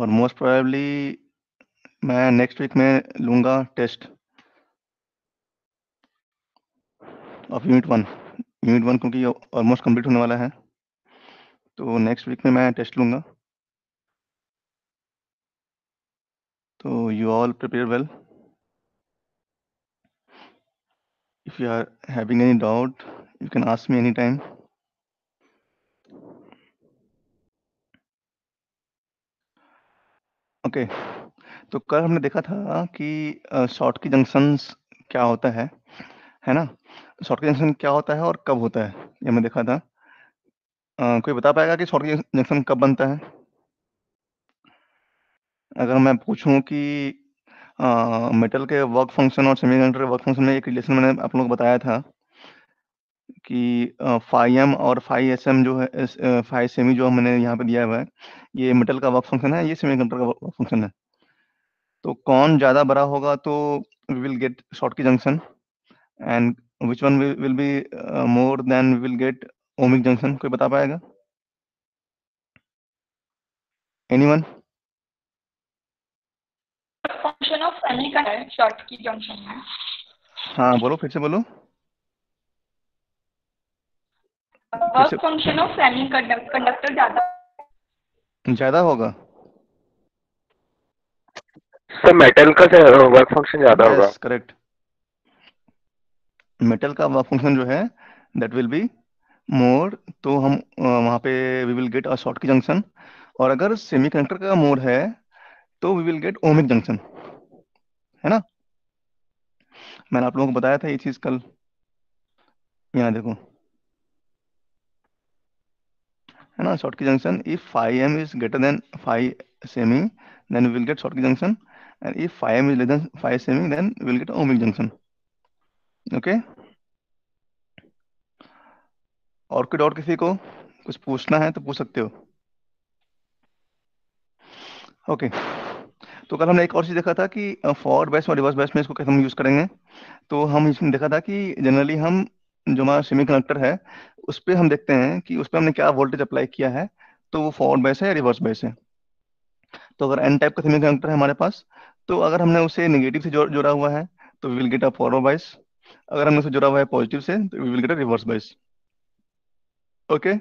और most probably मैं next week में लूंगा test of unit one unit one क्योंकि ऑलमोस्ट कंप्लीट होने वाला है तो नेक्स्ट वीक में मैं टेस्ट लूँगा तो you all prepare well if you are having any doubt you can ask me any time okay तो कल हमने देखा था कि शॉर्ट की जंक्शन क्या होता है है ना शॉर्ट की जंक्शन क्या होता है और कब होता है ये हमने देखा था आ, कोई बता पाएगा कि की जंक्शन कब बनता है अगर मैं पूछूं कि मेटल के वर्क फंक्शन और सेमीकंडक्टर वर्क फंक्शन में एक रिलेशन मैंने आप लोगों को बताया था कि फाइव एम और फाइव एस एम जो है फाई सेमी जो हमने यहाँ पे दिया हुआ है ये मेटल का वर्क फंक्शन है ये सेमी कंडक्टर का वर्क फंक्शन है तो कौन ज़्यादा बड़ा होगा तो we will get Schottky junction and which one will be more then we will get ohmic junction कोई बता पाएगा any one function of semiconductor Schottky junction है हाँ बोलो फिर से बोलो फंक्शन ऑफ सेमी कंडक्टर ज्यादा ज्यादा होगा सर मेटल का वर्क फंक्शन ज्यादा होगा करेक्ट मेटल का वर्क फंक्शन जो है दैट विल बी मोर तो हम वहां पे we will get a Schottky junction और अगर सेमी सेमीकंडक्टर का मोर है तो we will get ohmic junction है ना मैंने आप लोगों को बताया था ये चीज कल यहाँ देखो and on Schottky junction if phi m is greater than phi semi then we will get Schottky junction and if phi m is less than phi semi then we will get ohmic junction okay और कोई doubt किसी को कुछ पूछना है तो पूछ सकते हो ओके okay. तो कल हमने एक और चीज़ देखा था कि फॉरवर्ड बैच और रिवर्स बैच में इसको कैसे हम यूज़ करेंगे तो हम इसमें देखा था कि जनरली हम जो हमारा सेमी कंडक्टर है उस पर हम देखते हैं कि उस पर हमने क्या वोल्टेज अप्लाई किया है तो वो फॉरवर्ड बायस है या रिवर्स बायस है तो अगर एन टाइप का सेमी कंडक्टर है हमारे पास तो अगर हमने उसे निगेटिव से जुड़ा हुआ है तो we will get a forward bias अगर हमने उसे जुड़ा हुआ है पॉजिटिव से तो we will get a reverse bias okay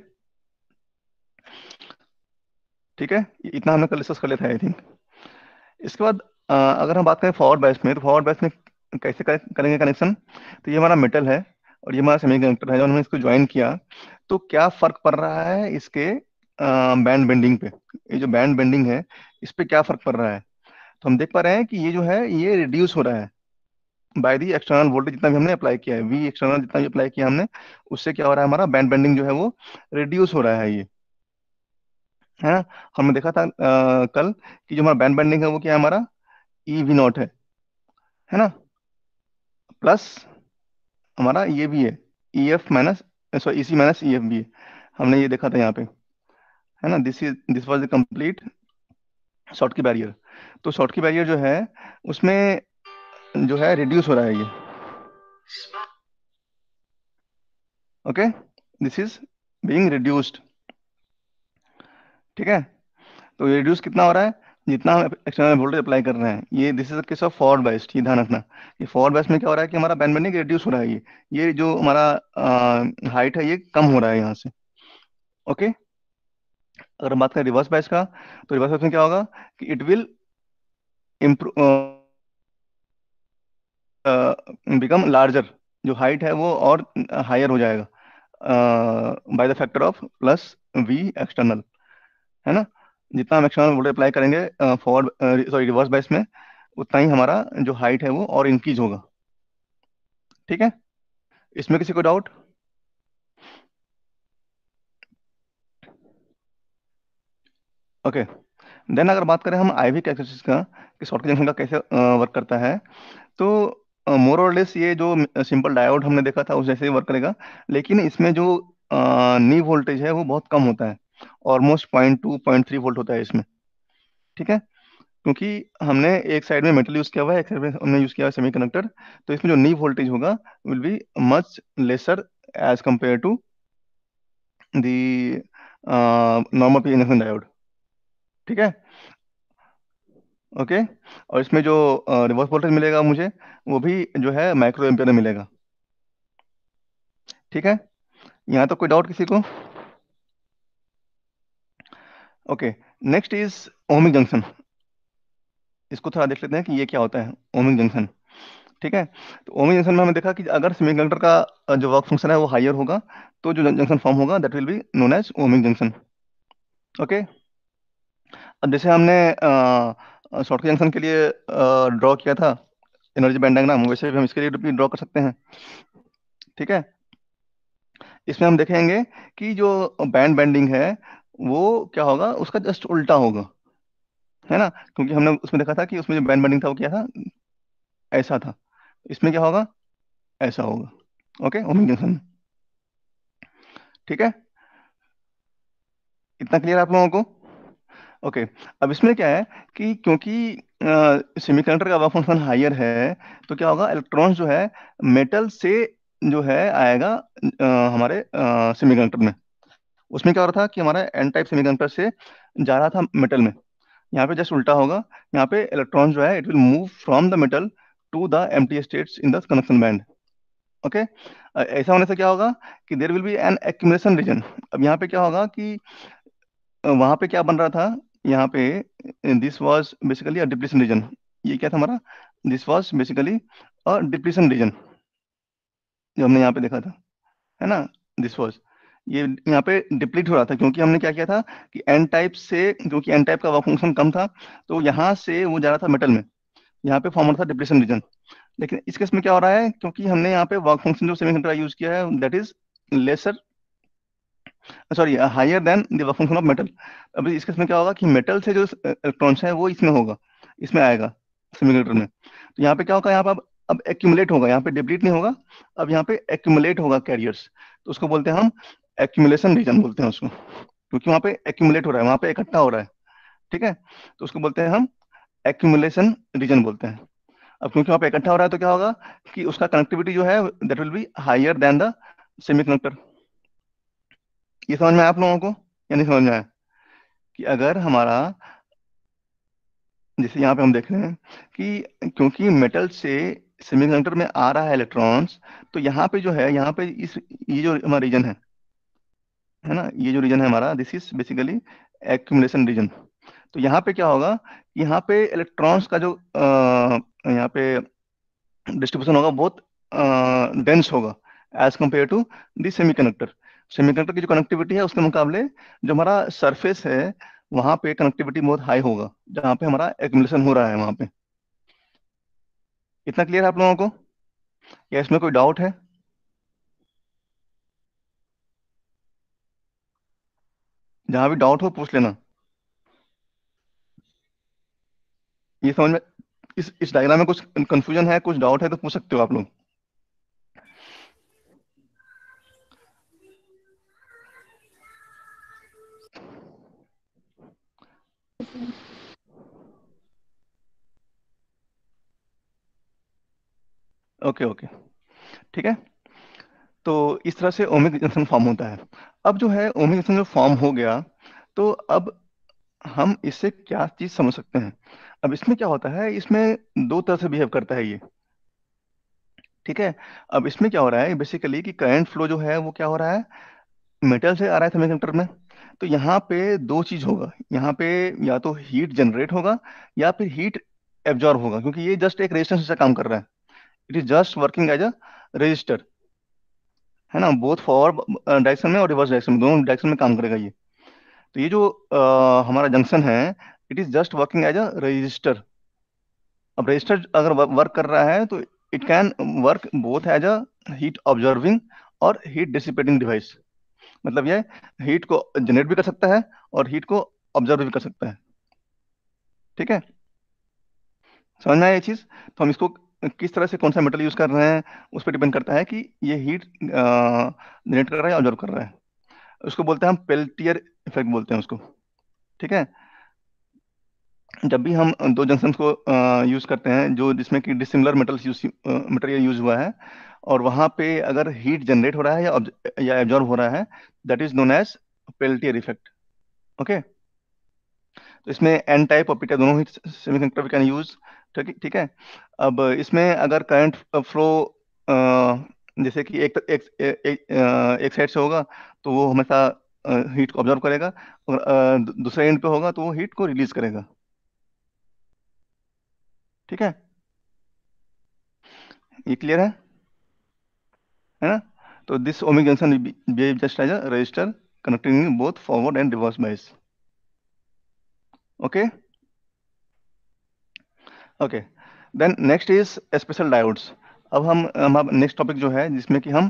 ठीक है इतना हमने कल डिस्कस कर लिया था आई थिंक इसके बाद अगर हम बात करें फॉरवर्ड बायस में तो फॉरवर्ड बायस में कैसे करेंगे कनेक्शन तो ये हमारा मेटल है और ये हमारा सेमी कंडक्टर है जब हमने इसको ज्वाइन किया तो क्या फर्क पड़ रहा है इसके बैंड बेंडिंग पे ये जो बैंड बेंडिंग है इस पे क्या फर्क पड़ रहा है तो हम देख पा रहे हैं कि ये जो है ये रिड्यूस हो रहा है बाय दी एक्सटर्नल वोल्टेज जितना भी हमने अप्लाई किया है वी एक्सटर्नल जितना भी अप्लाई किया हमने उससे क्या हो रहा है हमारा बैंड बेंडिंग जो है वो रिड्यूस हो रहा है ये है हमने देखा था आ, कल कि जो हमारा बैंड बेंडिंग है वो क्या है हमारा ई वी नॉट है है ना प्लस हमारा ये भी है E F minus sorry E minus E F भी है हमने ये देखा था यहाँ पे है ना this is this was the complete Schottky barrier तो शॉर्ट की बैरियर जो है उसमें जो है रिड्यूस हो रहा है ये okay this is being reduced ठीक है तो रिड्यूस कितना हो रहा है जितना हम एक्सटर्नल वोल्टेज अप्लाई कर रहे हैं ये this is case of forward bias ये ध्यान रखना ये फॉर बेस्ट में क्या हो रहा है कि हमारा बैन बैंडिंग रिड्यूस हो रहा है ये ये जो हमारा हाइट है ये कम हो रहा है यहाँ से ओके अगर हम बात करें रिवर्स बैच का तो रिवर्स बैच में क्या होगा कि it will improve become larger जो हाइट है वो और हायर हो जाएगा by the factor of plus V external है ना जितना मैक्सिमम अप्लाई करेंगे फॉरवर्ड सॉरी रिवर्स बाइस में उतना ही हमारा जो हाइट है वो और इंक्रीज होगा ठीक है इसमें किसी को डाउट ओके देन अगर बात करें हम आई वी का कि शॉर्ट जंक्शन का कैसे वर्क करता है तो मोर और लेस ये जो सिंपल डायोड हमने देखा था उस जैसे ही वर्क करेगा लेकिन इसमें जो नी वोल्टेज है वो बहुत कम होता है almost point two point three volt होता है इसमें ठीक है क्योंकि हमने एक साइड में मेटल यूज किया हुआ है एक साइड में हमने यूज किया है सेमी कंडक्टर तो इसमें जो नी वोल्टेज होगा will be much lesser as compared to the normal P N diode ठीक है ओके okay? और इसमें जो रिवर्स uh, वोल्टेज मिलेगा मुझे वो भी जो है माइक्रो एम्पियर में मिलेगा ठीक है यहाँ तक तो कोई डाउट किसी को okay next is ohmic junction इसको थोड़ा देख लेते हैं कि ये क्या होता है ओमिक जंक्शन ठीक है तो ओमिक जंक्शन में हमने देखा कि अगर सेमीकंडक्टर का जो वर्क फंक्शन है वो हायर होगा तो जो जंक्शन फॉर्म होगा that will be known as ohmic junction okay अब जैसे हमने शॉर्ट जंक्शन के लिए ड्रॉ किया था एनर्जी बैंड डायग्राम वैसे भी हम इसके लिए भी ड्रॉ कर सकते हैं ठीक है इसमें हम देखेंगे कि जो बैंड बेंडिंग है वो क्या होगा उसका जस्ट उल्टा होगा है ना क्योंकि हमने उसमें देखा था कि उसमें जो बैंड बर्निंग था वो क्या था ऐसा था इसमें क्या होगा ऐसा होगा ओके ओमिक जंक्शन में ठीक है इतना क्लियर आप लोगों को ओके okay. अब इसमें क्या है कि क्योंकि सेमीकंडक्टर का फंक्शन हायर है तो क्या होगा इलेक्ट्रॉन्स जो है मेटल से जो है आएगा आ, हमारे सेमीकंडक्टर में उसमें क्या हो रहा था कि हमारा एन टाइप सेमीकंडक्टर से जा रहा था मेटल में यहाँ पे जस्ट उल्टा होगा यहाँ पे इलेक्ट्रॉन जो है it will move from the metal to the M state in the band okay ऐसा होने से क्या होगा कि there will be an accumulation region अब यहाँ पे क्या होगा कि वहां पे क्या बन रहा था यहाँ पे this was basically a region ये क्या था हमारा this was basically a region जो हमने यहाँ पे देखा था है ना दिस वॉज ये यहाँ पे डिप्लीट हो रहा था क्योंकि हमने क्या किया था कि एन टाइप से क्योंकि एन टाइप का वर्क फंक्शन कम था तो यहाँ से वो जा रहा था मेटल में यहाँ पे फॉर्म हो रहा था डिप्लेशन रीजन लेकिन इस केस में क्या हो रहा है क्योंकि हमने यहाँ पे वर्क फंक्शन जो सेमीकंडक्टर यूज किया है that is lesser sorry higher than the work function of metal अब इस केस में क्या होगा कि मेटल से जो इलेक्ट्रॉन्स है वो इसमें होगा इसमें आएगा सेमीकंडक्टर में तो यहाँ पे क्या होगा यहाँ पे अब एक्यूमुलेट होगा यहाँ पे डिप्लीट नहीं होगा अब यहाँ पे एक्यूमुलेट होगा कैरियर्स तो उसको बोलते हैं हम एक्यूमुलेशन हम्म। रीजन बोलते हैं उसको क्योंकि वहां पे एक्यूमुलेट हो रहा है वहां पे इकट्ठा हो रहा है ठीक है तो उसको बोलते हैं हम एक्यूमुलेशन रीजन बोलते हैं अब क्योंकि वहां पे इकट्ठा हो रहा है तो क्या होगा कि उसका कनेक्टिविटी जो है that will be higher than the semiconductor ये समझ में आया आप लोगों को या नहीं समझ में आया कि अगर हमारा जैसे यहाँ पे हम देख रहे हैं कि क्योंकि मेटल से सेमीकंडक्टर में आ रहा है इलेक्ट्रॉन्स तो यहाँ पे जो है यहाँ पे इस ये जो हमारा रीजन है है ना ये जो रीजन है हमारा this is basically accumulation region तो यहाँ पे क्या होगा यहाँ पे इलेक्ट्रॉन्स का जो आ, यहाँ पे डिस्ट्रीब्यूशन होगा बहुत डेंस होगा as compared to the semiconductor semiconductor की जो कनेक्टिविटी है उसके मुकाबले जो हमारा सरफेस है वहां पे कनेक्टिविटी बहुत हाई होगा जहाँ पे हमारा एक्यूमुलेशन हो रहा है वहां पे इतना क्लियर है आप लोगों को या इसमें कोई डाउट है जहां भी डाउट हो पूछ लेना ये समझ में इस इस डायग्राम में कुछ कंफ्यूजन है कुछ डाउट है तो पूछ सकते हो आप लोग ओके ओके ठीक है तो इस तरह से ओमिक जंक्शन फॉर्म होता है अब जो है ओमिनेशन जो फॉर्म हो गया तो अब हम इससे क्या चीज समझ सकते हैं अब इसमें क्या होता है इसमें दो तरह से बिहेव करता है ये ठीक है अब इसमें क्या हो रहा है बेसिकली कि करंट फ्लो जो है वो क्या हो रहा है मेटल से आ रहा है सेमीकंडक्टर में तो यहाँ पे दो चीज होगा यहाँ पे या तो हीट जनरेट होगा या फिर हीट एब्जॉर्ब होगा क्योंकि ये जस्ट एक रेजिस्टेंस से काम कर रहा है it is just working as a resistor है ना बोथ फॉर डायरेक्शन में और रिवर्स डायरेक्शन में दोनों डायरेक्शन में काम करेगा ये तो ये जो आ, uh, हमारा जंक्शन है it is just working as a resistor अब रजिस्टर अगर वर्क कर रहा है तो it can work both as a heat observing और हीट डिसिपेटिंग डिवाइस मतलब ये हीट को जनरेट भी कर सकता है और हीट को ऑब्जर्व भी कर सकता है ठीक है समझ में आया ये चीज़ तो हम इसको किस तरह से कौन सा मेटल यूज कर रहे हैं उस पर डिपेंड करता है कि ये हीट जनरेट कर रहा है या ऑब्जर्व कर रहा है उसको बोलते हैं हम पेल्टियर इफेक्ट बोलते हैं उसको ठीक है जब भी हम दो जंक्शन को यूज करते हैं जो जिसमें कि dissimilar metals use material use हुआ है और वहां पे अगर हीट जनरेट हो रहा है या या एब्जॉर्व हो रहा है that is known as Peltier effect okay तो इसमें एन टाइप और पीटा दोनों ही सेमीकंडक्टर वी कैन यूज ठीक है अब इसमें अगर करंट फ्लो जैसे कि एक एक एक, साइड से होगा तो वो हमेशा हीट को ऑब्जर्व करेगा और दूसरे एंड पे होगा तो वो हीट को रिलीज करेगा ठीक है ये क्लियर है है ना तो this ohmic junction behave just as a resistor connecting both forward and reverse bias okay okay then next is special diodes अब हम हम नेक्स्ट टॉपिक जो है जिसमें कि हम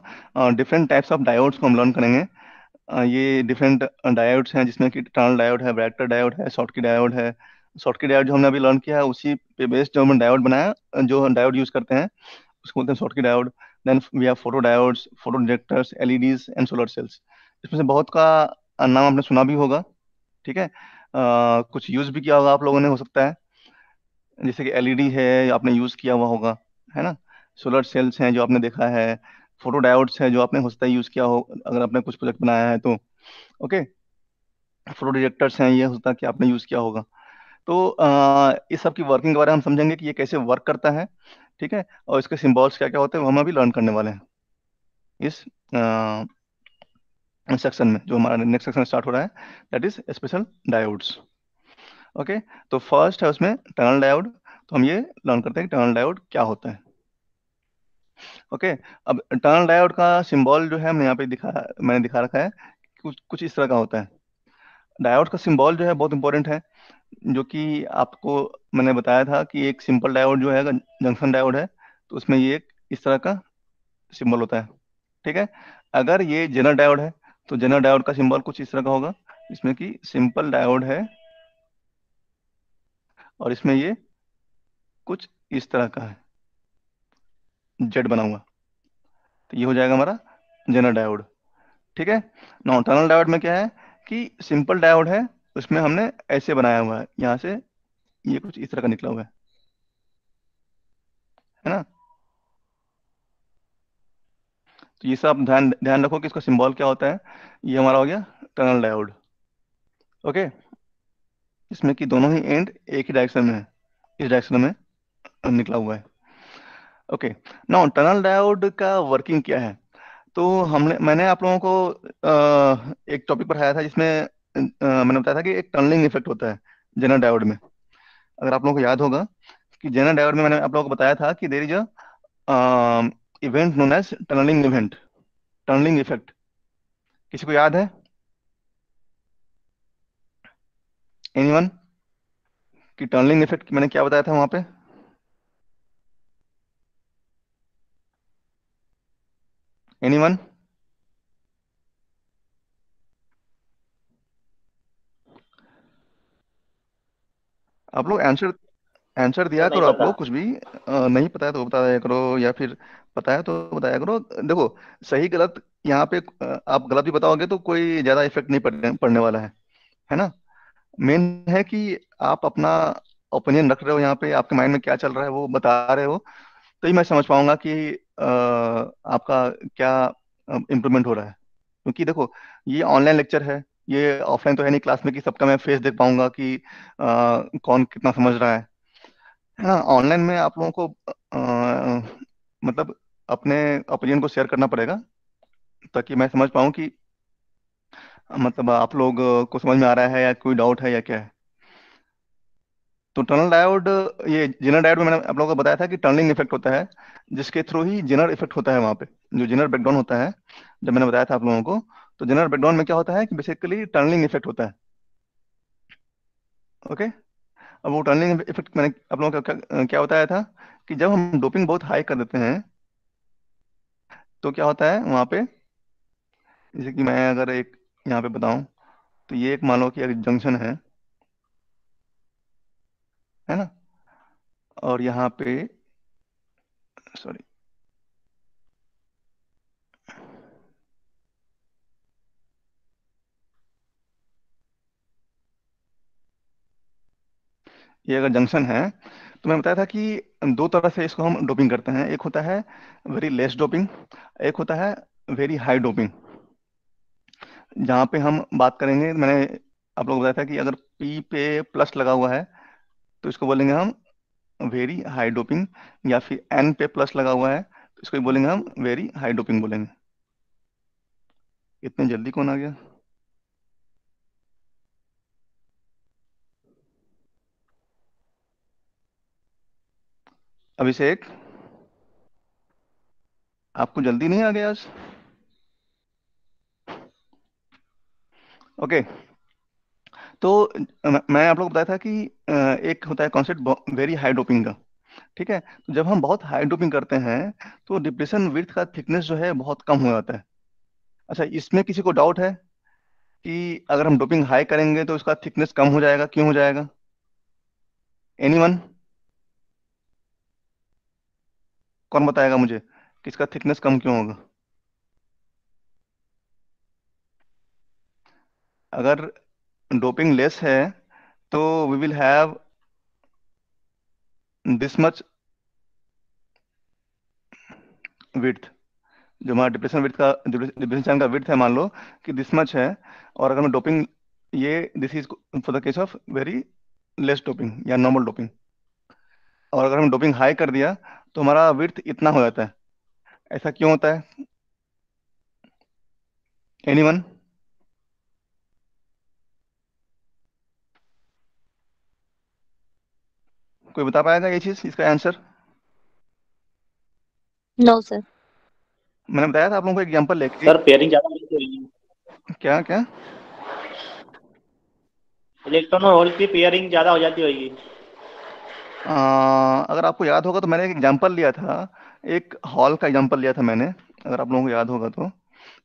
डिफरेंट टाइप्स ऑफ डायोड्स को हम लर्न करेंगे ये डिफरेंट डायोड्स हैं जिसमें कि टर्नल डायोड है ब्रैक्टर डायोड है की डायोड है की डायोड जो हमने अभी लर्न किया है उसी पे बेस्ड जो हमने डायोड बनाया जो हम डायोड यूज करते हैं उसको बोलते हैं की diode then we have photo diodes photo detectors LEDs and solar cells इसमें से बहुत का नाम आपने सुना भी होगा ठीक है आ, कुछ यूज भी किया होगा आप लोगों ने हो सकता है जैसे कि एलईडी e है आपने यूज किया हुआ होगा है ना सोलर सेल्स हैं जो आपने देखा है फोटो डायोड्स हैं जो आपने हो है यूज किया हो अगर आपने कुछ प्रोजेक्ट बनाया है तो ओके फोटो डिजेक्टर्स हैं ये हो है कि आपने यूज किया होगा तो आ, इस सब की वर्किंग के बारे में हम समझेंगे कि ये कैसे वर्क करता है ठीक है और इसके सिम्बॉल्स क्या क्या होते हैं वो हम अभी लर्न करने वाले हैं इस सेक्शन में जो हमारा नेक्स्ट सेक्शन स्टार्ट हो रहा है that is special diodes okay तो फर्स्ट है उसमें टनल डायोड तो हम ये लर्न करते हैं टनल डायोड क्या होता है ओके अब टनल डायोड का सिंबल जो है हमने यहाँ पे दिखा मैंने दिखा रखा है कुछ कुछ इस तरह का होता है डायोड का सिंबल जो है बहुत इंपॉर्टेंट है जो कि आपको मैंने बताया था कि एक सिंपल डायोड जो है जंक्शन डायोड है तो उसमें ये एक इस तरह का सिंबल होता है ठीक है अगर ये जनरल डायोड है तो जनरल डायोड का सिंबल कुछ इस तरह का होगा इसमें कि सिंपल डायोड है और इसमें ये कुछ इस तरह का है जेड बना हुआ तो ये हो जाएगा हमारा जनरल डायोड ठीक है नॉन टनल डायोड में क्या है कि सिंपल डायोड है उसमें हमने ऐसे बनाया हुआ है यहां से ये कुछ इस तरह का निकला हुआ है है ना तो ये सब ध्यान ध्यान रखो कि इसका सिंबल क्या होता है ये हमारा हो गया टनल डायोड ओके इसमें कि दोनों ही एंड एक ही डायरेक्शन में है इस डायरेक्शन में निकला हुआ है ओके नाउ टनल डायोड का वर्किंग क्या है तो हमने मैंने आप लोगों को एक टॉपिक पढ़ाया था जिसमें मैंने बताया था कि एक टनलिंग इफेक्ट होता है जेना डायोड में अगर आप लोगों को याद होगा कि जेना डायोड में मैंने आप लोगों को बताया था कि there is a event known as tunnelling event tunnelling effect किसी को याद है एनीवन कि टर्निंग इफेक्ट मैंने क्या बताया था वहां पे एनीवन आप लोग आंसर आंसर दिया करो आप लोग कुछ भी आ, नहीं पता है तो बताया करो या फिर पता है तो बताया करो देखो सही गलत यहाँ पे आप गलत भी बताओगे तो कोई ज्यादा इफेक्ट नहीं पड़ने पड़ने वाला है है ना मेन है कि आप अपना ओपिनियन रख रहे हो यहाँ पे आपके माइंड में क्या चल रहा है वो बता रहे हो तो ही मैं समझ पाऊंगा कि आ, आपका क्या इम्प्रूवमेंट हो रहा है क्योंकि देखो ये ऑनलाइन लेक्चर है ये ऑफलाइन तो है नहीं क्लास में कि सबका मैं फेस देख पाऊंगा कि आ, कौन कितना समझ रहा है ना हाँ, ऑनलाइन में आप लोगों को आ, मतलब अपने ओपिनियन को शेयर करना पड़ेगा ताकि मैं समझ पाऊँ कि मतलब आप लोग को समझ में आ रहा है या कोई डाउट है या क्या है तो टनल डायोड ये जिनर डायोड में मैंने आप लोगों को बताया था कि टनलिंग इफेक्ट होता है जिसके थ्रू ही जिनर इफेक्ट होता है वहां पे जो जिनर बैकडाउन होता है जब मैंने बताया था आप लोगों को तो जिनर बैकडाउन में क्या होता है कि बेसिकली टनलिंग इफेक्ट होता है ओके अब वो टनलिंग इफेक्ट मैंने आप लोगों का क्या, बताया था कि जब हम डोपिंग बहुत हाई कर देते हैं तो क्या होता है वहां पे जैसे कि मैं अगर एक यहाँ पे बताऊं तो ये एक मान लो कि एक जंक्शन है है ना और यहाँ पे सॉरी ये अगर जंक्शन है तो मैंने बताया था कि दो तरह से इसको हम डोपिंग करते हैं एक होता है वेरी लेस डोपिंग एक होता है वेरी हाई डोपिंग जहां पे हम बात करेंगे मैंने आप लोग बताया था कि अगर पी पे प्लस लगा हुआ है तो इसको बोलेंगे हम वेरी हाई डोपिंग या फिर एन पे प्लस लगा हुआ है तो इसको बोलेंगे हम वेरी हाई डोपिंग बोलेंगे इतने जल्दी कौन आ गया अभिषेक आपको जल्दी नहीं आ गया आज ओके तो मैं आप लोग बताया था कि एक होता है कॉन्सेप्ट वेरी हाई डोपिंग का ठीक है तो जब हम बहुत हाई डोपिंग करते हैं तो डिप्रेशन विथ का थिकनेस जो है बहुत कम हो जाता है अच्छा इसमें किसी को डाउट है कि अगर हम डोपिंग हाई करेंगे तो उसका थिकनेस कम हो जाएगा क्यों हो जाएगा एनी कौन बताएगा मुझे कि इसका थिकनेस कम क्यों होगा अगर डोपिंग लेस है तो we will have this much width जो हमारा डिप्रेशन विथ का डिप्रेशन चैन का विथ है मान लो कि दिस मच है और अगर मैं डोपिंग ये this is for the case of very less doping या नॉर्मल डोपिंग और अगर हम डोपिंग हाई कर दिया तो हमारा विथ इतना हो जाता है ऐसा क्यों होता है एनी वन कोई बता पाया था ये चीज इसका आंसर नो सर मैंने बताया था आप लोगों को एग्जांपल लेके सर पेयरिंग ज्यादा नहीं क्या क्या इलेक्ट्रॉन और होल की पेयरिंग ज्यादा हो जाती होगी अगर आपको याद होगा तो मैंने एक एग्जांपल लिया था एक हॉल का एग्जांपल लिया था मैंने अगर आप लोगों को याद होगा तो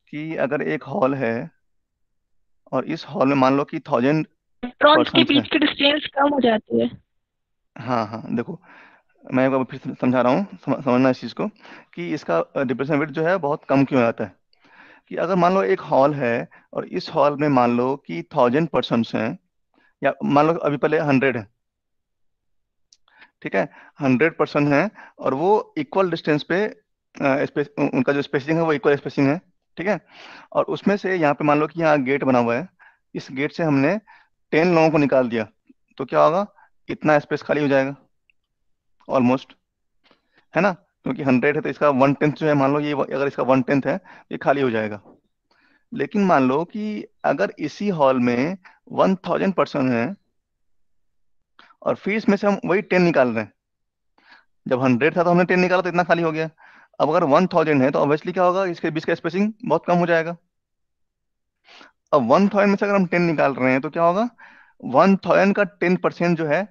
कि अगर एक हॉल है और इस हॉल में मान लो कि थाउजेंड इलेक्ट्रॉन्स के बीच की डिस्टेंस कम हो जाती है हाँ हाँ देखो मैं एक बार फिर समझा रहा हूँ सम, समझना इस चीज़ को कि इसका डिप्रेशन रेट जो है बहुत कम क्यों आता है कि अगर मान लो एक हॉल है और इस हॉल में मान लो कि थाउजेंड पर्सन हैं या मान लो अभी पहले हंड्रेड है ठीक है हंड्रेड पर्सन है और वो इक्वल डिस्टेंस पे उनका जो स्पेसिंग है वो इक्वल स्पेसिंग है ठीक है और उसमें से यहाँ पे मान लो कि यहाँ गेट बना हुआ है इस गेट से हमने टेन लोगों को निकाल दिया तो क्या होगा इतना स्पेस खाली हो जाएगा ऑलमोस्ट है ना क्योंकि हंड्रेड है तो इसका वन टेंथ जो है मान लो ये अगर इसका वन टेंथ है ये खाली हो जाएगा लेकिन मान लो कि अगर इसी हॉल में वन थाउजेंड पर्सन है और फीस में से हम वही टेन निकाल रहे हैं जब हंड्रेड था तो हमने टेन निकाला तो इतना खाली हो गया अब अगर वन थाउजेंड है तो ऑब्वियसली क्या होगा इसके बीच का स्पेसिंग बहुत कम हो जाएगा अब वन थाउजेंड में से अगर हम टेन निकाल रहे हैं तो क्या होगा वन थाउजेंड का टेन परसेंट जो है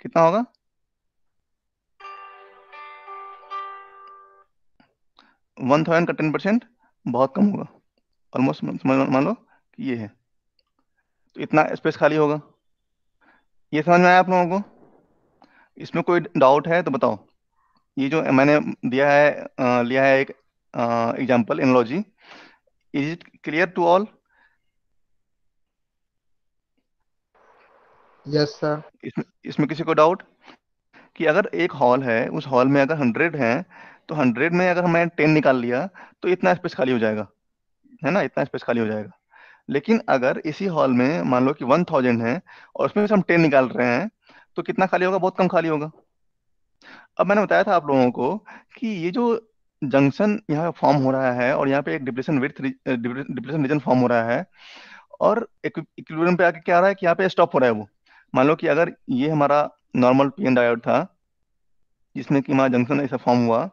कितना होगा वन थाउजेंड का टेन परसेंट बहुत कम होगा ऑलमोस्ट मान लो कि ये है तो इतना स्पेस खाली होगा ये समझ में आया आप लोगों को इसमें कोई डाउट है तो बताओ ये जो मैंने दिया है लिया है एक example analogy is it clear to all yes sir इसमें किसी को डाउट कि अगर एक हॉल है उस हॉल में अगर हंड्रेड है तो हंड्रेड में अगर मैं टेन निकाल लिया तो इतना स्पेस खाली हो जाएगा है ना इतना स्पेस खाली हो जाएगा लेकिन अगर इसी हॉल में मान लो कि वन थाउजेंड है और उसमें से हम टेन निकाल रहे हैं तो कितना खाली होगा बहुत कम खाली होगा अब मैंने बताया था आप लोगों को कि ये जो जंक्शन यहाँ फॉर्म हो रहा है और यहाँ पे एक depression width depression region form हो रहा है और इक्विलिब्रियम पे आके क्या आ रहा है कि यहाँ पे स्टॉप हो रहा है वो मान लो कि अगर ये हमारा नॉर्मल पीएन डायोड था जिसमें कि हमारा जंक्शन ऐसा फॉर्म हुआ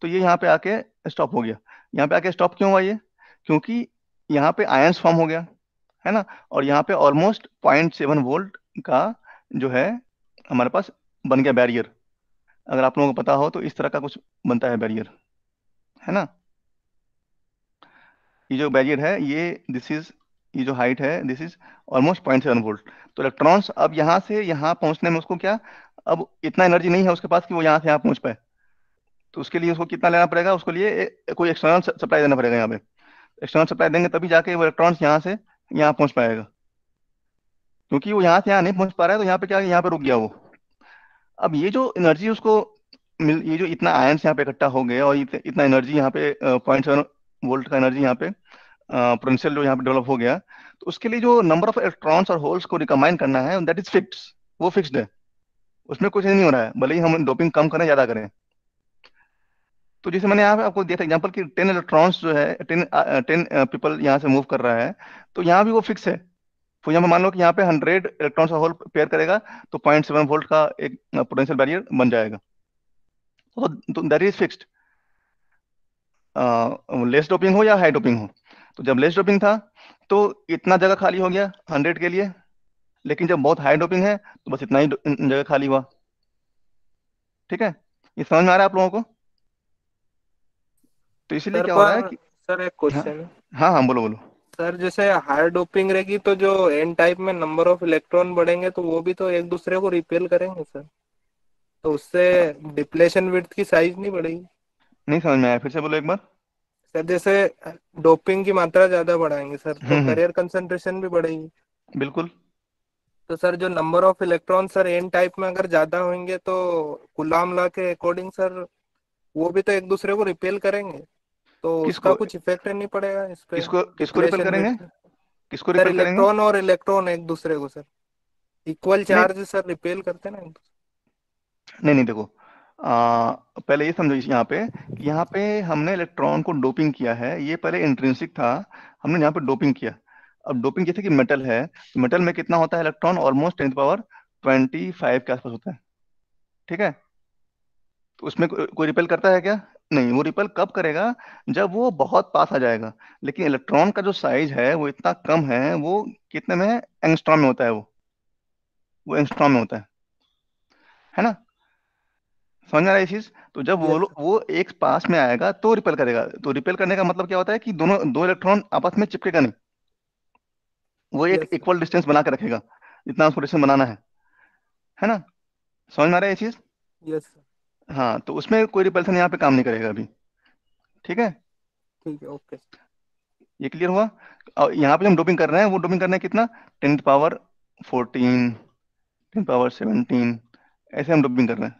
तो ये यहाँ पे आके स्टॉप हो गया यहाँ पे आके स्टॉप क्यों हुआ ये क्योंकि यहाँ पे आयंस फॉर्म हो गया है ना और यहाँ पे ऑलमोस्ट पॉइंट सेवन वोल्ट का जो है हमारे पास बन गया बैरियर अगर आप लोगों को पता हो तो इस तरह का कुछ बनता है बैरियर है ना ये जो बैरियर है ये दिस इज ये जो हाइट है this is almost point seven volt तो इलेक्ट्रॉन्स अब यहाँ से यहाँ पहुंचने में उसको क्या अब इतना एनर्जी नहीं है उसके पास कि वो यहाँ से यहाँ पहुंच पाए तो उसके लिए उसको कितना लेना पड़ेगा उसके लिए ए, कोई एक्सटर्नल सप्लाई देना पड़ेगा यहाँ पे एक्सटर्नल सप्लाई देंगे तभी जाके वो इलेक्ट्रॉन्स यहाँ से यहाँ पहुंच पाएगा क्योंकि वो यहाँ से यहाँ नहीं पहुंच पा रहा है तो यहाँ पे क्या यहाँ पे रुक गया वो अब ये जो एनर्जी उसको मिल ये जो इतना आयंस यहाँ पे इकट्ठा हो गया और इतना एनर्जी यहाँ पे पॉइंट सेवन वोल्ट का एनर्जी यहाँ पे पोटेंशियल जो यहाँ पे डेवलप हो गया तो उसके लिए जो नंबर ऑफ इलेक्ट्रॉन्स और होल्स को रिकमाइन करना है दैट इज फिक्स वो फिक्स्ड है उसमें कुछ नहीं हो रहा है भले ही हम डोपिंग कम करें ज्यादा करें तो जैसे मैंने यहाँ पे आपको दिया था एग्जाम्पल की टेन इलेक्ट्रॉन्स जो है टेन टेन पीपल यहाँ से मूव कर रहा है तो यहाँ भी वो फिक्स है तो यहाँ मान लो कि यहाँ पे हंड्रेड इलेक्ट्रॉन्स का होल पेयर करेगा तो पॉइंट सेवन वोल्ट का एक पोटेंशियल बैरियर बन जाएगा तो that is fixed less doping हो या हाई डोपिंग हो तो जब लेस डोपिंग था तो इतना जगह खाली हो गया हंड्रेड के लिए लेकिन जब बहुत हाई डोपिंग है तो बस इतना ही जगह खाली हुआ ठीक है ये समझ में आ रहा है आप लोगों को तो इसलिए क्या हो रहा है कि सर एक क्वेश्चन हाँ, हाँ हाँ बोलो बोलो सर जैसे हायर डोपिंग रहेगी तो जो एन टाइप में नंबर ऑफ इलेक्ट्रॉन बढ़ेंगे तो वो भी तो एक दूसरे को रिपेल करेंगे सर तो उससे डिप्लेशन विड्थ की साइज नहीं बढ़ेगी नहीं समझ में आया फिर से बोलो एक बार सर जैसे डोपिंग की मात्रा ज्यादा बढ़ाएंगे सर तो करियर हम्म। कंसेंट्रेशन भी बढ़ेगी बिल्कुल तो सर जो number of electron sir N type में अगर ज्यादा होंगे तो गुलाम ला के अकॉर्डिंग सर वो भी तो एक दूसरे को रिपेल करेंगे तो इसका कुछ इफेक्ट नहीं पड़ेगा इस पे किसको किसको रिपेल करेंगे किसको रिपेल करेंगे इलेक्ट्रॉन और इलेक्ट्रॉन एक दूसरे को sir equal charge sir repel करते ना नहीं नहीं देखो आ, पहले ये समझो यहाँ पे कि यहाँ पे हमने इलेक्ट्रॉन को डोपिंग किया है ये पहले इंट्रेंसिक था हमने यहाँ पे डोपिंग किया अब डोपिंग जैसे कि मेटल है तो मेटल में कितना होता है electron almost tenth power twenty five के आसपास होता है ठीक है तो उसमें को, कोई रिपेल करता है क्या नहीं वो रिपेल कब करेगा जब वो बहुत पास आ जाएगा लेकिन इलेक्ट्रॉन का जो साइज है वो इतना कम है वो कितने में एंगस्ट्रॉन में होता है वो वो एंगस्ट्रॉन में होता है है ना समझ में इस चीज तो जब वो वो एक पास में आएगा तो रिपेल करेगा तो रिपेल करने का मतलब क्या होता है कि दोनों दो इलेक्ट्रॉन आपस में चिपकेगा नहीं वो एक इक्वल डिस्टेंस बना के रखेगा जितना उसको डिस्टेंस बनाना है है ना समझ में आ रहा है ये चीज यस हाँ तो उसमें कोई रिपल्सन यहाँ पे काम नहीं करेगा अभी ठीक है ठीक है ओके ये क्लियर हुआ और यहाँ पे हम डोपिंग कर रहे हैं वो डोपिंग करना है कितना tenth power fourteen tenth power seventeen ऐसे हम डोपिंग कर रहे हैं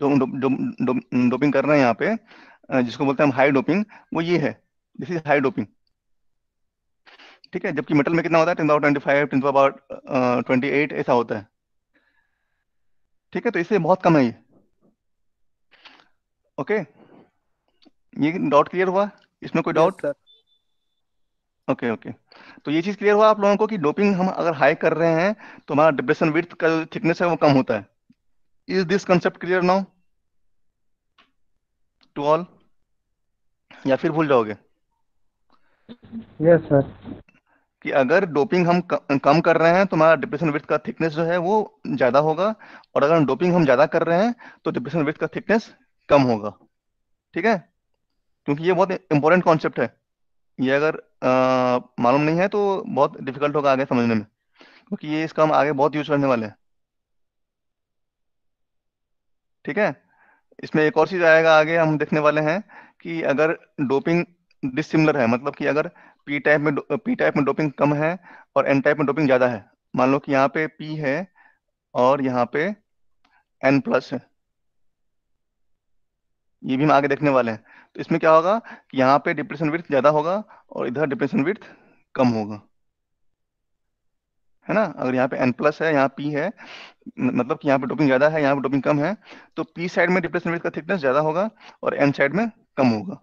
जो तो हम डोपिंग कर रहे हैं यहाँ पे जिसको बोलते हैं हम हाई डोपिंग वो ये है दिस इज हाई डोपिंग ठीक है जबकि मेटल में कितना होता है ten twenty five ten twenty eight ऐसा होता है ठीक है तो इससे बहुत कम है ये ओके ये डाउट क्लियर हुआ इसमें कोई डाउट ओके ओके तो ये चीज क्लियर हुआ आप लोगों को कि डोपिंग हम अगर हाई कर रहे हैं तो हमारा डिप्रेशन विथ का जो थिकनेस है वो कम होता है is this concept clear now to all या फिर भूल जाओगे yes, sir. कि अगर डोपिंग हम कम कर रहे हैं तो हमारा डिप्रेशन विथ का थिकनेस जो है वो ज्यादा होगा और अगर डोपिंग हम ज्यादा कर रहे हैं तो डिप्रेशन विथ का थिकनेस कम होगा ठीक है क्योंकि ये बहुत इंपॉर्टेंट कॉन्सेप्ट है ये अगर मालूम नहीं है तो बहुत डिफिकल्ट होगा आगे समझने में क्योंकि ये इसका हम आगे बहुत यूज करने वाले हैं ठीक है इसमें एक और चीज आएगा आगे हम देखने वाले हैं कि अगर डोपिंग डिसिमिलर है मतलब कि अगर पी टाइप में पी टाइप में डोपिंग कम है और एन टाइप में डोपिंग ज्यादा है मान लो कि यहाँ पे पी है और यहाँ पे एन प्लस है ये भी हम आगे देखने वाले हैं तो इसमें क्या होगा कि यहाँ पे डिप्रेशन विथ ज्यादा होगा और इधर डिप्रेशन विथ कम होगा है ना अगर यहाँ पे एन प्लस है यहाँ पी है मतलब कि यहाँ पे डोपिंग ज्यादा है यहाँ पे डोपिंग कम है तो पी साइड में डिप्रेशन का थिकनेस ज्यादा होगा और एन साइड में कम होगा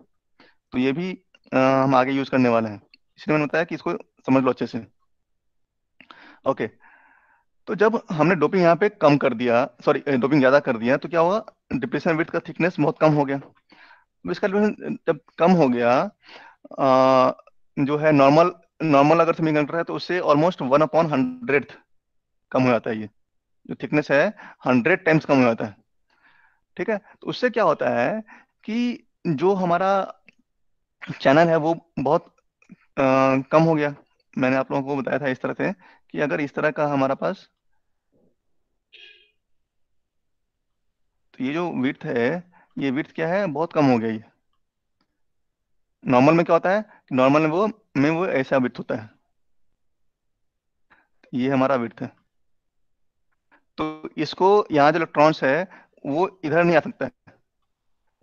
तो ये भी आ, हम आगे यूज करने वाले हैं इसलिए मैंने बताया कि इसको समझ लो अच्छे से ओके तो जब हमने डोपिंग यहाँ पे कम कर दिया सॉरी डोपिंग ज्यादा कर दिया तो क्या होगा डिप्रेशन विथ का थिकनेस बहुत कम हो गया इसका जब कम हो गया आ, जो है नॉर्मल नॉर्मल अगर कंडक्टर है तो उससे ऑलमोस्ट वन अपॉन हंड्रेड कम हो जाता है ये जो थिकनेस है हंड्रेड टाइम्स कम हो जाता है ठीक है तो उससे क्या होता है कि जो हमारा चैनल है वो बहुत आ, कम हो गया मैंने आप लोगों को बताया था इस तरह से कि अगर इस तरह का हमारा पास तो ये जो विथ है ये विथ क्या है बहुत कम हो गया ये नॉर्मल में क्या होता है नॉर्मल में वो में वो ऐसा वृत्त होता है ये हमारा वित्त है तो इसको यहाँ जो इलेक्ट्रॉन्स है वो इधर नहीं आ सकता है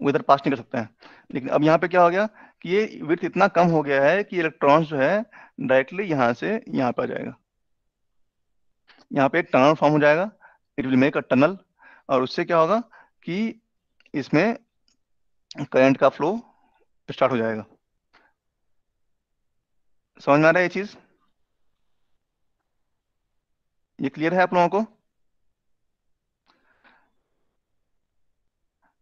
वो इधर पास नहीं कर सकता है लेकिन अब यहाँ पे क्या हो गया कि ये वित्त इतना कम हो गया है कि इलेक्ट्रॉन्स जो है डायरेक्टली यहाँ से यहाँ पे आ जाएगा यहाँ पे एक टनल फॉर्म हो जाएगा it will make a tunnel और उससे क्या होगा कि इसमें करंट का फ्लो स्टार्ट हो जाएगा समझ में आ रहा है ये चीज ये क्लियर है आप लोगों को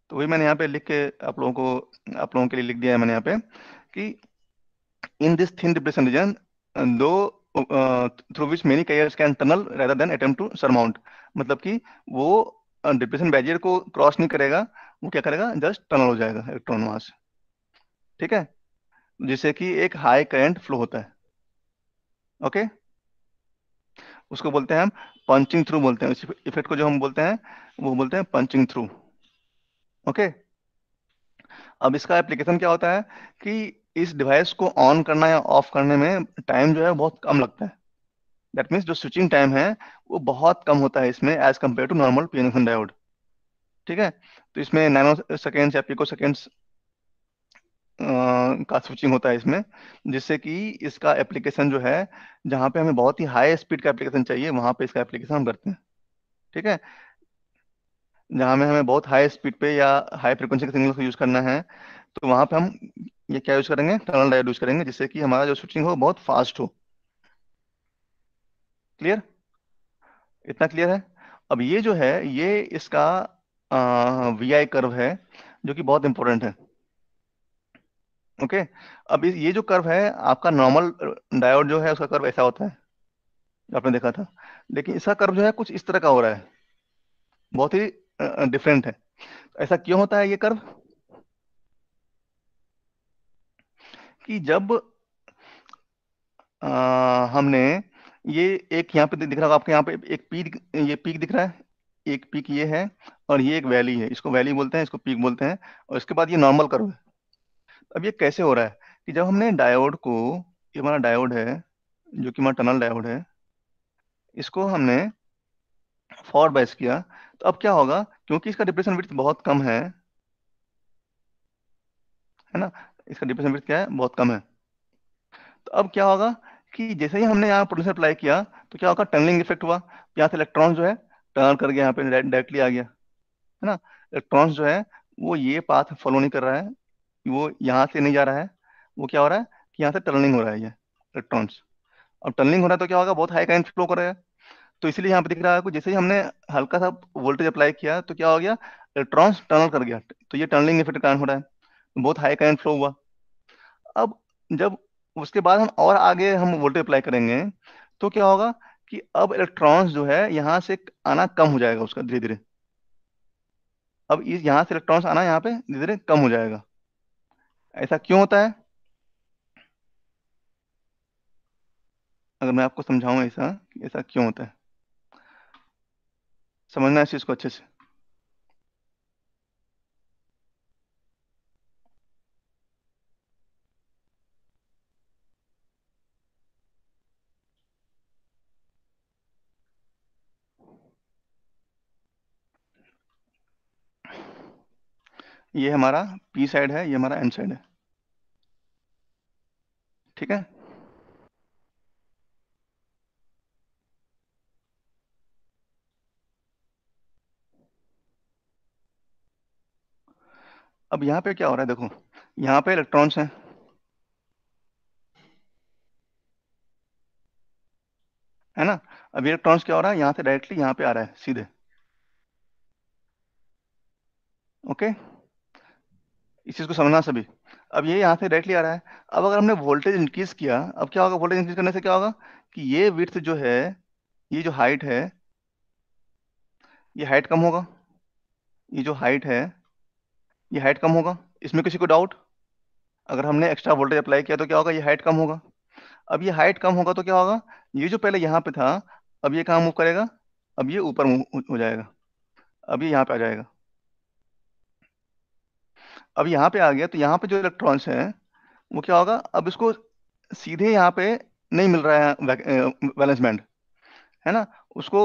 तो वही मैंने यहाँ पे लिख के आप लोगों को आप लोगों के लिए लिख दिया है मैंने यहाँ पे कि in this thin depression region though through which many carriers can tunnel rather than attempt to surmount मतलब कि वो डिप्रेशन uh, बैरियर को क्रॉस नहीं करेगा वो क्या करेगा जस्ट टनल हो जाएगा इलेक्ट्रॉन वहां से ठीक है जिसे कि एक हाई करंट फ्लो होता है ओके okay? उसको बोलते हैं हम पंचिंग थ्रू बोलते हैं इफेक्ट को जो हम बोलते हैं वो बोलते हैं पंचिंग थ्रू ओके अब इसका एप्लीकेशन क्या होता है कि इस डिवाइस को ऑन करना या ऑफ करने में टाइम जो है बहुत कम लगता है दैट मीन्स जो स्विचिंग टाइम है वो बहुत कम होता है इसमें as compared to normal PNF diode ठीक है तो इसमें नैनो सेकेंड्स या पिको सेकेंड्स का स्विचिंग होता है इसमें जिससे कि इसका एप्लीकेशन जो है जहाँ पे हमें बहुत ही हाई स्पीड का एप्लीकेशन चाहिए वहां पे इसका एप्लीकेशन हम करते हैं ठीक है जहाँ में हमें बहुत हाई स्पीड पे या हाई फ्रिक्वेंसी के सिग्नल को यूज करना है तो वहां पे हम ये क्या यूज करेंगे टनल डायोड यूज करेंगे जिससे कि हमारा जो स्विचिंग हो बहुत फास्ट हो क्लियर इतना क्लियर है अब ये जो है ये इसका वी आई कर्व है जो कि बहुत इंपॉर्टेंट है ओके okay? अब ये जो कर्व है आपका नॉर्मल डायोड जो है उसका कर्व ऐसा होता है आपने देखा था लेकिन इसका कर्व जो है कुछ इस तरह का हो रहा है बहुत ही डिफरेंट है ऐसा क्यों होता है ये कर्व कि जब आ, हमने ये एक यहाँ पे दिख रहा होगा आपके यहाँ पे एक पीक ये पीक दिख रहा है एक पीक ये है और ये एक वैली है इसको वैली बोलते हैं इसको पीक बोलते हैं और इसके बाद ये नॉर्मल कर्व है अब ये कैसे हो रहा है कि जब हमने डायोड को ये हमारा डायोड है जो कि हमारा टनल डायोड है इसको हमने फॉर बाइस किया तो अब क्या होगा क्योंकि इसका डिप्रेशन विथ बहुत कम है है ना इसका डिप्रेशन विथ क्या है बहुत कम है तो अब क्या होगा कि जैसे ही हमने यहाँ प्रोड्यूसर अप्लाई किया तो क्या होगा टनलिंग इफेक्ट हुआ यहाँ से इलेक्ट्रॉन जो है टर्न करके यहाँ पे डायरेक्टली आ गया है ना इलेक्ट्रॉन जो है वो ये पाथ फॉलो नहीं कर रहा है वो यहाँ से नहीं जा रहा है वो क्या हो रहा है कि यहाँ से टर्निंग हो रहा है ये इलेक्ट्रॉन्स अब टर्निंग हो रहा है तो क्या होगा बहुत हाई करंट फ्लो कर रहा है तो इसलिए यहाँ पे दिख रहा है जैसे ही हमने हल्का सा वोल्टेज अप्लाई किया तो क्या हो गया इलेक्ट्रॉन्स टर्नल कर गया तो ये टर्निंग इफेक्ट कारण हो रहा है तो बहुत हाई करंट फ्लो हुआ अब जब उसके बाद हम और आगे हम वोल्टेज अप्लाई करेंगे तो क्या होगा कि अब इलेक्ट्रॉन्स जो है यहाँ से आना कम हो जाएगा उसका धीरे धीरे अब यहाँ से इलेक्ट्रॉन्स आना यहाँ पे धीरे धीरे कम हो जाएगा ऐसा क्यों होता है अगर मैं आपको समझाऊं ऐसा ऐसा क्यों होता है समझना इस चीज को अच्छे से ये हमारा पी साइड है ये हमारा एन साइड है ठीक है अब यहां पे क्या हो रहा है देखो यहां पे इलेक्ट्रॉन्स हैं है ना अब इलेक्ट्रॉन्स क्या हो रहा है यहां से डायरेक्टली यहां पे आ रहा है सीधे ओके okay? इस चीज को समझना सभी अब ये यहाँ से डायरेक्टली आ रहा है अब अगर हमने वोल्टेज इंक्रीज किया अब क्या होगा वोल्टेज इंक्रीज करने से क्या होगा कि ये विथ जो है ये जो हाइट है ये हाइट कम होगा ये जो हाइट है ये हाइट कम होगा इसमें किसी को डाउट अगर हमने एक्स्ट्रा वोल्टेज अप्लाई किया तो क्या होगा ये हाइट कम होगा अब ये हाइट कम होगा तो क्या होगा ये जो पहले यहाँ पे था अब ये कहाँ मूव करेगा अब ये ऊपर मूव हो जाएगा अब ये यहाँ पे आ जाएगा अब यहाँ पे आ गया तो यहाँ पे जो इलेक्ट्रॉन्स हैं वो क्या होगा अब इसको सीधे यहाँ पे नहीं मिल रहा है बैलेंसमेंट है ना उसको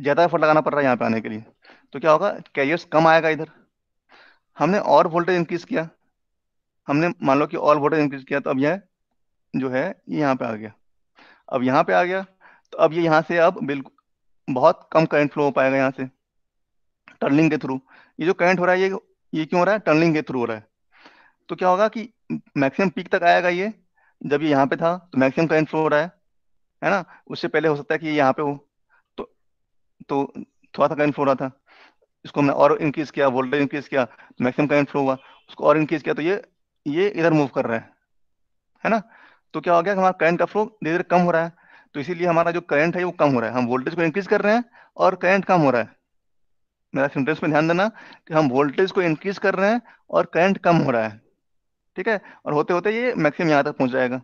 ज़्यादा एफर्ट लगाना पड़ रहा है यहाँ पे आने के लिए तो क्या होगा कैरियर्स कम आएगा इधर हमने और वोल्टेज इंक्रीज किया हमने मान लो कि और वोल्टेज इंक्रीज किया तो अब यह जो है ये यहाँ पे आ गया अब यहाँ पे आ गया तो अब ये यहाँ से अब बिल्कुल बहुत कम करंट फ्लो हो पाएगा यहाँ से टर्निंग के थ्रू ये जो करंट हो रहा है ये ये क्यों हो रहा है टर्निंग के थ्रू हो रहा है तो क्या होगा कि मैक्सिमम पीक तक आएगा ये जब ये यहाँ पे था तो मैक्सिमम करंट फ्लो हो रहा है है ना उससे पहले हो सकता है कि ये यहाँ पे हो तो तो थोड़ा सा करंट फ्लो हो रहा था इसको हमने और इंक्रीज किया वोल्टेज इंक्रीज किया तो मैक्सिमम करंट फ्लो हुआ उसको और इंक्रीज किया तो ये ये इधर मूव कर रहा है है ना तो क्या हो गया हमारा करंट का फ्लो धीरे धीरे कम हो रहा है तो इसीलिए हमारा जो करंट है वो कम हो रहा है हम वोल्टेज को इंक्रीज कर रहे हैं और करंट कम हो रहा है मेरा सिंटेंस में ध्यान देना कि हम वोल्टेज को इंक्रीज कर रहे हैं और करंट कम हो रहा है ठीक है और होते होते ये मैक्सिमम यहाँ तक पहुंच जाएगा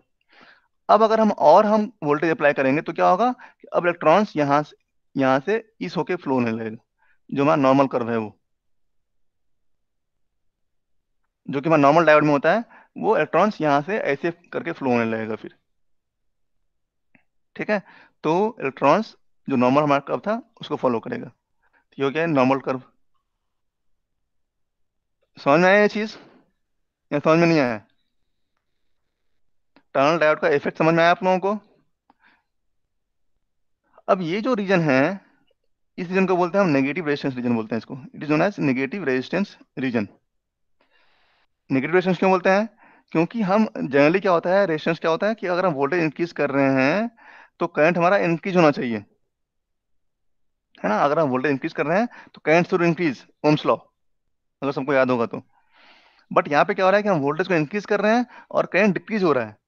अब अगर हम और हम वोल्टेज अप्लाई करेंगे तो क्या होगा कि अब इलेक्ट्रॉन्स यहाँ से यहाँ से इस होके फ्लो होने लगेगा जो हमारा नॉर्मल कर्व है वो जो कि हमारा नॉर्मल डायोड में होता है वो इलेक्ट्रॉन्स यहाँ से ऐसे करके फ्लो होने लगेगा फिर ठीक है तो इलेक्ट्रॉन्स जो नॉर्मल हमारा कर्व था उसको फॉलो करेगा ये हो गया नॉर्मल कर्व समझ में आया ये चीज या समझ में नहीं आया टनल डायोड का इफेक्ट समझ में आया आप लोगों को अब ये जो रीजन है इस रीजन को बोलते हैं हम नेगेटिव रेजिस्टेंस रीजन बोलते हैं इसको it is known as negative resistance region negative resistance क्यों बोलते हैं क्योंकि हम जनरली क्या होता है रेजिस्टेंस क्या होता है कि अगर हम वोल्टेज इंक्रीज कर रहे हैं तो करंट हमारा इंक्रीज होना चाहिए है ना अगर हम वोल्टेज इंक्रीज कर रहे हैं तो current through increase Ohm's law अगर सबको याद होगा तो बट यहाँ पे क्या हो रहा है कि हम वोल्टेज को इंक्रीज कर रहे हैं और करंट डिक्रीज हो रहा है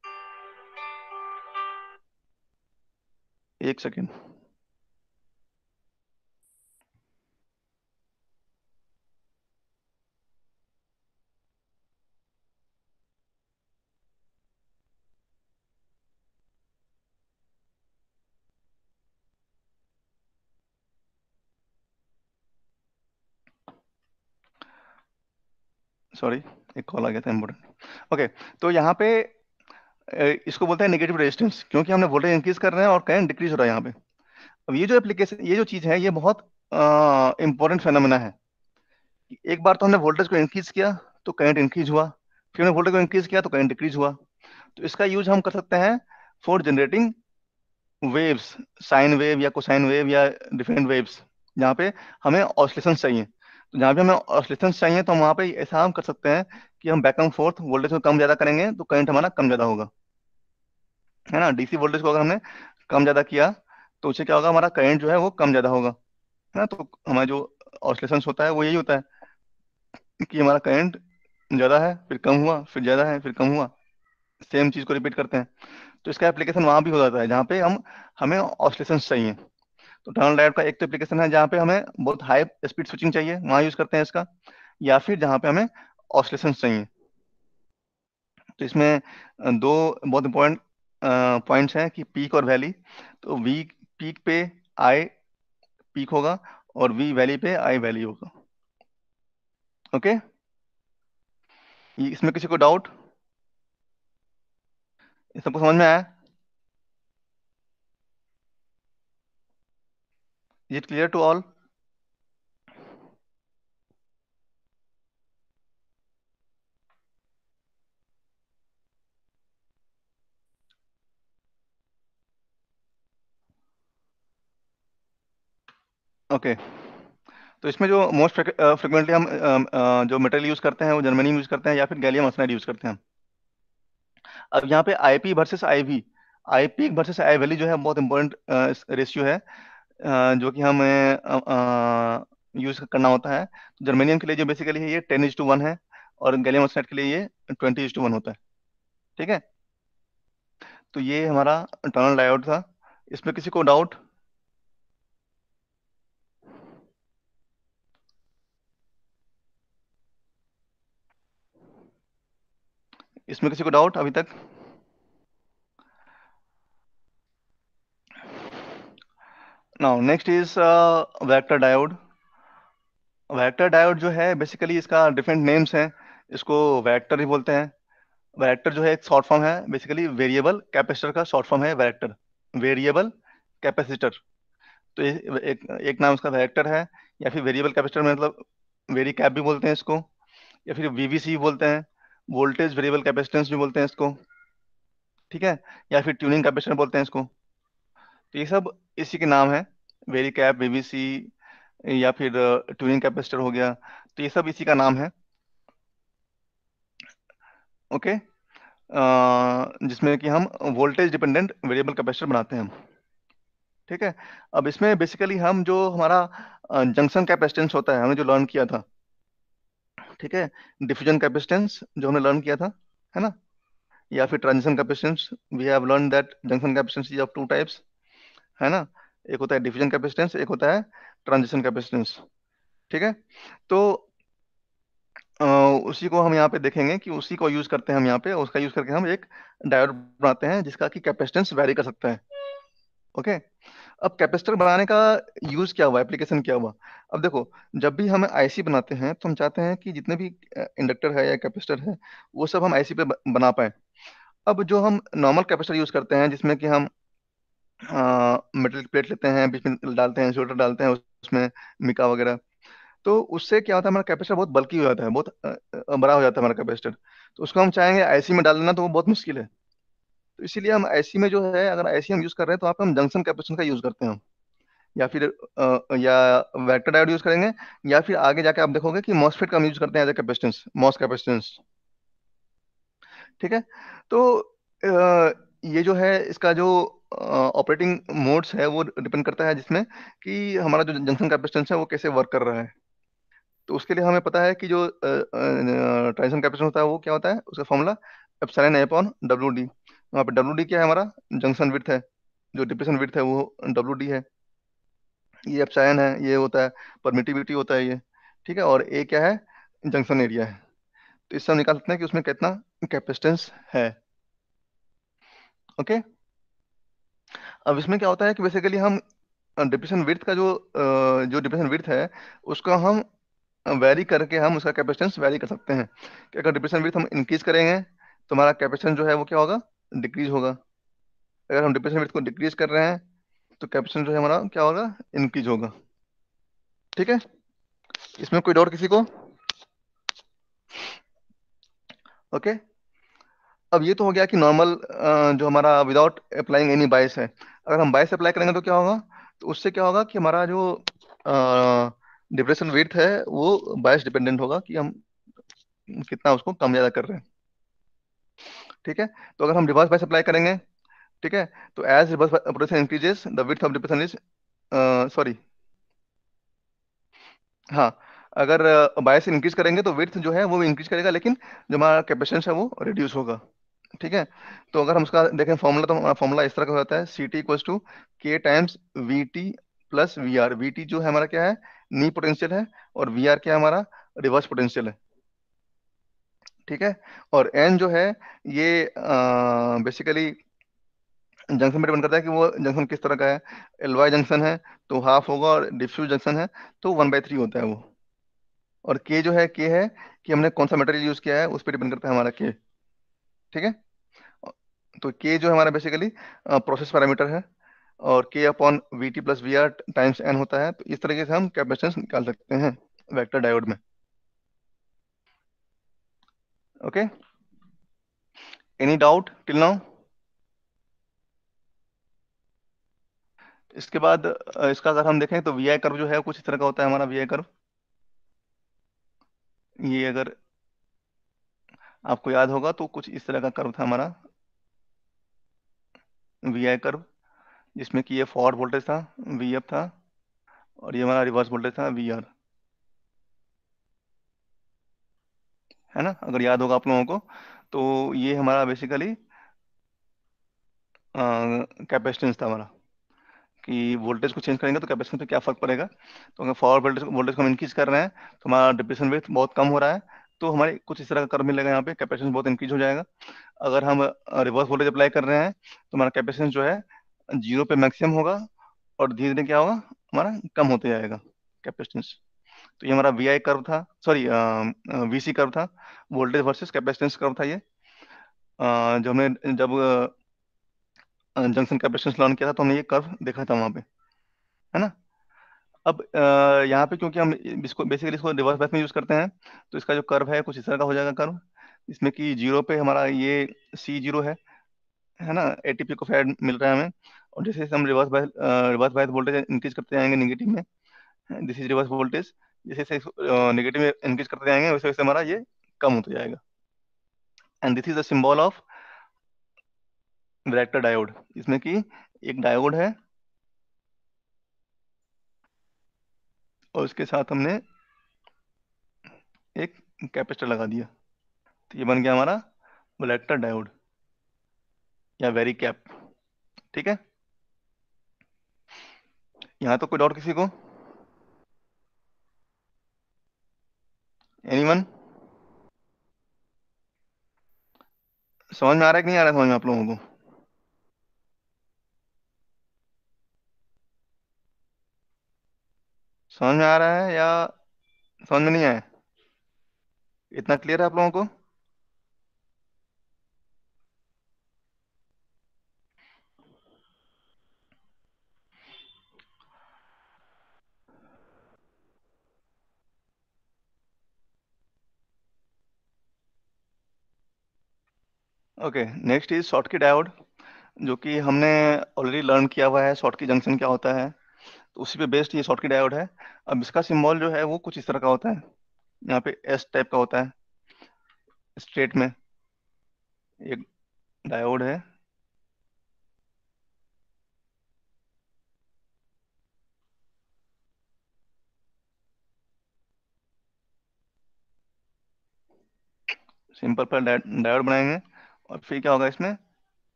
एक सेकेंड सॉरी एक कॉल आ गया था इम्पोर्टेंट ओके तो यहाँ पे इसको बोलते हैं नेगेटिव रेजिस्टेंस क्योंकि हमने वोल्टेज इंक्रीज कर रहे हैं और करंट डिक्रीज हो रहा है यहाँ पे अब ये जो एप्लीकेशन ये जो चीज़ है ये बहुत इंपॉर्टेंट फेनोमिना है एक बार तो हमने वोल्टेज को इंक्रीज किया तो करंट इंक्रीज हुआ फिर हमने वोल्टेज को इंक्रीज किया तो करंट डिक्रीज हुआ तो इसका यूज हम कर सकते हैं for generating waves sine wave या कोसाइन वेव या डिफरेंट वेव्स यहाँ पे हमें ऑसलेशन चाहिए जहाँ भी हमें ऑसिलेशंस चाहिए तो हम वहाँ पे ऐसा हम कर सकते हैं कि हम बैक एंड फोर्थ वोल्टेज को कम ज़्यादा करेंगे तो करंट हमारा कम ज़्यादा होगा है ना डीसी वोल्टेज को अगर हमने कम ज़्यादा किया तो उससे क्या होगा हमारा करंट जो है वो कम ज़्यादा होगा है ना तो हमारा जो ऑसिलेशंस होता है वो यही होता है कि हमारा करंट ज़्यादा है फिर कम हुआ फिर ज़्यादा है फिर कम हुआ सेम चीज़ को रिपीट करते हैं तो इसका एप्लीकेशन वहाँ भी हो जाता है जहाँ पे हम हमें ऑसिलेशंस चाहिए तो टनल डायोड का एक तो एप्लीकेशन है जहां पे हमें बहुत हाई स्पीड स्विचिंग चाहिए वहां यूज करते हैं इसका या फिर जहां पे हमें ऑसलेशन चाहिए तो इसमें दो बहुत इंपॉर्टेंट पॉइंट्स हैं कि पीक और वैली तो वी पीक पे आई पीक होगा और वी वैली पे आई वैली होगा ओके इसमें किसी को डाउट सबको समझ में आया Is it clear to all? Okay okay. तो इसमें जो मोस्ट फ्रिक्वेंटली uh, हम um, uh, जो मेटेरियल यूज करते हैं वो जर्मनी यूज करते हैं या फिर गैलियम आर्सेनाइड यूज करते हैं अब यहाँ पे IP versus I V versus I valley जो है बहुत इंपॉर्टेंट रेशियो uh, है जो कि हमें यूज करना होता है जर्मेनियम के लिए जो बेसिकली है ये टेन इज टू वन है और गैलियम ऑक्साइड के लिए ये ट्वेंटी इज टू वन होता है ठीक है तो ये हमारा टनल डायोड था इसमें किसी को डाउट इसमें किसी को डाउट अभी तक now next is vector diode vector diode जो है बेसिकली इसका डिफरेंट नेम्स हैं इसको वेक्टर ही बोलते हैं वेक्टर जो है एक शॉर्ट फॉर्म है बेसिकली वेरिएबल कैपेसिटर का शॉर्ट फॉर्म है वेक्टर वेरिएबल कैपेसिटर तो ए, एक एक नाम उसका वेक्टर है या फिर वेरिएबल कैपेसिटर मतलब वेरी कैप भी बोलते हैं इसको या फिर वीवीसी बोलते हैं वोल्टेज वेरिएबल कैपेसिटेंस भी बोलते हैं इसको ठीक है या फिर ट्यूनिंग कैपेसिटर बोलते हैं इसको तो ये सब इसी के नाम है वेरी कैप बीबीसी या फिर ट्यूनिंग uh, कैपेसिटर हो गया तो ये सब इसी का नाम है ओके uh, जिसमें कि हम वोल्टेज डिपेंडेंट वेरिएबल कैपेसिटर बनाते हैं ठीक है अब इसमें बेसिकली हम जो हमारा जंक्शन uh, कैपेसिटेंस होता है हमने जो लर्न किया था ठीक है डिफ्यूजन कैपेसिटेंस जो हमने लर्न किया था है ना या फिर transition capacitance we have learn that junction capacitance is of two types है ना एक होता है डिफ्यूजन कैपेसिटेंस एक होता है ट्रांजिशन कैपेसिटेंस ठीक है तो आ, उसी को हम यहाँ पे देखेंगे कि उसी को यूज करते हैं हम यहाँ पे उसका यूज करके हम एक डायोड बनाते हैं जिसका कि कैपेसिटेंस वेरी कर सकता है ओके अब कैपेसिटर बनाने का यूज क्या हुआ एप्लीकेशन क्या हुआ अब देखो जब भी हम आईसी बनाते हैं तो हम चाहते हैं कि जितने भी इंडक्टर है या कैपेसिटर है वो सब हम आईसी पे बना पाए अब जो हम नॉर्मल कैपेसिटर यूज करते हैं जिसमें कि हम मेटल प्लेट लेते हैं बीच में डालते हैं इंसुलेटर डालते हैं उसमें मिका वगैरह तो उससे क्या होता है हमारा कैपेसिटर बहुत बल्कि हो जाता है बहुत बड़ा हो जाता है हमारा कैपेसिटर तो उसको हम चाहेंगे आईसी में डाल देना तो वो बहुत मुश्किल है तो इसीलिए हम आईसी में जो है अगर आईसी हम यूज़ कर रहे हैं तो आप हम जंक्शन कैपेसिटर का यूज़ करते हैं या फिर या वैक्टर डायोड यूज़ करेंगे या फिर आगे जाके आप देखोगे कि मॉसफेट का हम यूज़ करते हैं as a capacitance MOS capacitance ठीक है तो ये जो है इसका जो ऑपरेटिंग मोड्स है वो डिपेंड करता है जिसमें कि हमारा जो जंक्शन कैपेसिटेंस है वो कैसे वर्क कर रहा है तो उसके लिए हमें पता है कि जो ट्रांजिशन कैपेसिटेंस होता है वो क्या होता है उसका formula epsilon A upon W D वहाँ पे डब्ल्यू डी क्या है हमारा जंक्शन विड्थ है जो डिप्रेशन विड्थ है वो डब्ल्यू डी है ये एप्सिलॉन है ये होता है परमिटिविटी होता है ये ठीक है और ए क्या है जंक्शन एरिया है तो इससे हम निकाल सकते हैं कि उसमें कितना कैपेसिटेंस है ओके okay? अब इसमें क्या होता है कि बेसिकली हम डिप्रेशन विड्थ का जो जो डिप्रेशन विड्थ है उसका हम वेरी करके हम उसका कैपेसिटेंस वेरी कर सकते हैं कि अगर डिप्रेशन विड्थ हम इंक्रीज करेंगे तो हमारा कैपेसिटेंस जो है वो क्या होगा डिक्रीज होगा अगर हम डिप्रेशन विड्थ को डिक्रीज कर रहे हैं तो कैपेसिटेंस जो है हमारा क्या होगा इंक्रीज होगा ठीक है इसमें कोई डाउट किसी को ओके okay? अब ये तो हो गया कि नॉर्मल जो हमारा विदाउट अप्लाइंग एनी बायस है अगर हम बायस अप्लाई करेंगे तो क्या होगा तो उससे क्या होगा कि हमारा जो डिप्रेशन रेट है वो बायस डिपेंडेंट होगा कि हम कितना उसको कम ज़्यादा कर रहे हैं ठीक है तो अगर हम रिवर्स बायस अप्लाई करेंगे ठीक है तो as reverse operation increases the width of depression is sorry हाँ अगर बायस इंक्रीज करेंगे तो विथ जो है वो इंक्रीज करेगा लेकिन जो हमारा कैपेसिटेंस है वो रिड्यूस होगा ठीक है तो अगर हम उसका देखें फॉर्मूला तो हमारा फॉर्मूला इस तरह का होता है C T equal to K times V T plus V R V T जो है हमारा क्या है नी पोटेंशियल है और वी आर क्या हमारा रिवर्स पोटेंशियल है ठीक है और एन जो है ये आ, बेसिकली जंक्शन पर डिपेंड करता है कि वो जंक्शन किस तरह का है एल वाई जंक्शन है तो हाफ होगा और डिफ्यूज जंक्शन है तो वन बाई थ्री होता है वो और के जो है के है कि हमने कौन सा मटेरियल यूज किया है उस पर डिपेंड करता है हमारा के ठीक है तो के जो हमारा बेसिकली प्रोसेस पैरामीटर है और के upon V T plus V R times N होता है तो इस तरीके से हम कैपेसिटेंस निकाल सकते हैं वेक्टर डायोड में okay any doubt till now इसके बाद इसका अगर हम देखें तो वी आई कर्व जो है कुछ इस तरह का होता है हमारा वी आई कर्व ये अगर आपको याद होगा तो कुछ इस तरह का कर्व था हमारा वी आई कर्व जिसमें कि ये फॉर वोल्टेज था वी एफ था और ये हमारा रिवर्स वोल्टेज था वी आर है ना अगर याद होगा आप लोगों को तो ये हमारा बेसिकली कैपेसिटेंस था हमारा कि वोल्टेज को चेंज करेंगे तो कैपेसिटेंस पे क्या फर्क पड़ेगा तो अगर फॉर वोल्टेज वोल्टेज को हम इंक्रीज कर रहे हैं तो हमारा डिप्रेशन वेथ बहुत कम हो रहा है तो हमारे कुछ इस तरह का कर्व मिलेगा यहाँ पे कैपेसिटेंस बहुत इंक्रीज हो जाएगा अगर हम रिवर्स वोल्टेज अप्लाई कर रहे हैं तो हमारा कैपेसिटेंस जो है जीरो पे मैक्सिमम होगा और धीरे धीरे क्या होगा हमारा कम होते जाएगा कैपेसिटेंस तो ये हमारा वी कर्व था सॉरी वी सी कर्व था वोल्टेज वर्सेज कैपेसिटेंस कर्व था ये जो हमने जब जंक्शन कैपेसिटेंस लॉन्च किया था तो हमने ये कर्व देखा था वहाँ पे है ना अब यहाँ पे क्योंकि हम इसको बेसिकली इसको रिवर्स बायस में यूज करते हैं तो इसका जो कर्व है कुछ इस तरह का हो जाएगा कर्व इसमें कि जीरो पे हमारा ये सी जीरो है है ना ए एटीपी को फैड मिल रहा है हमें और जैसे जैसे हम reverse bias reverse bias voltage increase करते जाएंगे निगेटिव में दिस इज रिवर्स वोल्टेज जैसे जैसे निगेटिव में इंक्रीज करते जाएंगे वैसे वैसे हमारा ये कम होता जाएगा and this is the symbol of varactor diode इसमें कि एक डायोड है और उसके साथ हमने एक कैपेसिटर लगा दिया तो ये बन गया हमारा वलेक्टर डायोड या वेरी कैप ठीक है यहां तो कोई डाउट किसी को एनीवन समझ में आ रहा है कि नहीं आ रहा है समझ में आप लोगों को समझ में आ रहा है या समझ में नहीं आया इतना क्लियर है आप लोगों को okay next is Schottky diode जो कि हमने ऑलरेडी लर्न किया हुआ है शॉर्ट की जंक्शन क्या होता है तो उसी पे बेस्ड ये शॉर्ट की डायोड है अब इसका सिम्बॉल जो है वो कुछ इस तरह का होता है यहाँ पे एस टाइप का होता है स्ट्रेट में एक डायोड है सिंपल पर डायोड बनाएंगे और फिर क्या होगा इसमें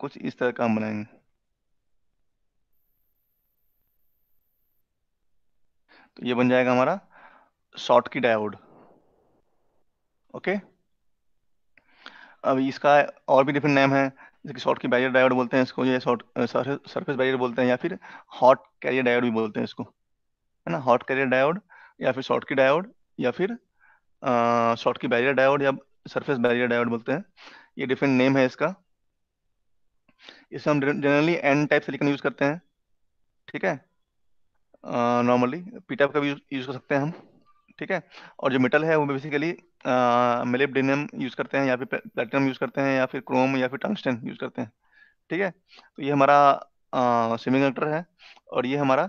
कुछ इस तरह का हम बनाएंगे तो ये बन जाएगा हमारा शॉर्ट की डायोड ओके अब इसका और भी डिफरेंट नेम है जैसे शॉर्ट की बैरियर डायोड बोलते हैं इसको ये शॉर्ट सरफेस बैरियर बोलते हैं या फिर हॉट कैरियर डायोड भी बोलते हैं इसको है ना हॉट कैरियर डायोड या फिर शॉर्ट की डायोड या फिर शॉर्ट की बैरियर डायोड या सरफेस बैरियर डायोड बोलते हैं ये डिफरेंट नेम है इसका इसे हम generally N type silicon use करते हैं ठीक है नॉर्मली पीटाप का भी यूज़ कर सकते हैं हम ठीक है और जो मेटल है वो बेसिकली मेलेबडेनियम यूज़ करते हैं या फिर प्लेटिनम यूज़ करते हैं या फिर क्रोम या फिर टंगस्टन यूज़ करते हैं ठीक है तो ये हमारा सेमी कंडक्टर है और ये हमारा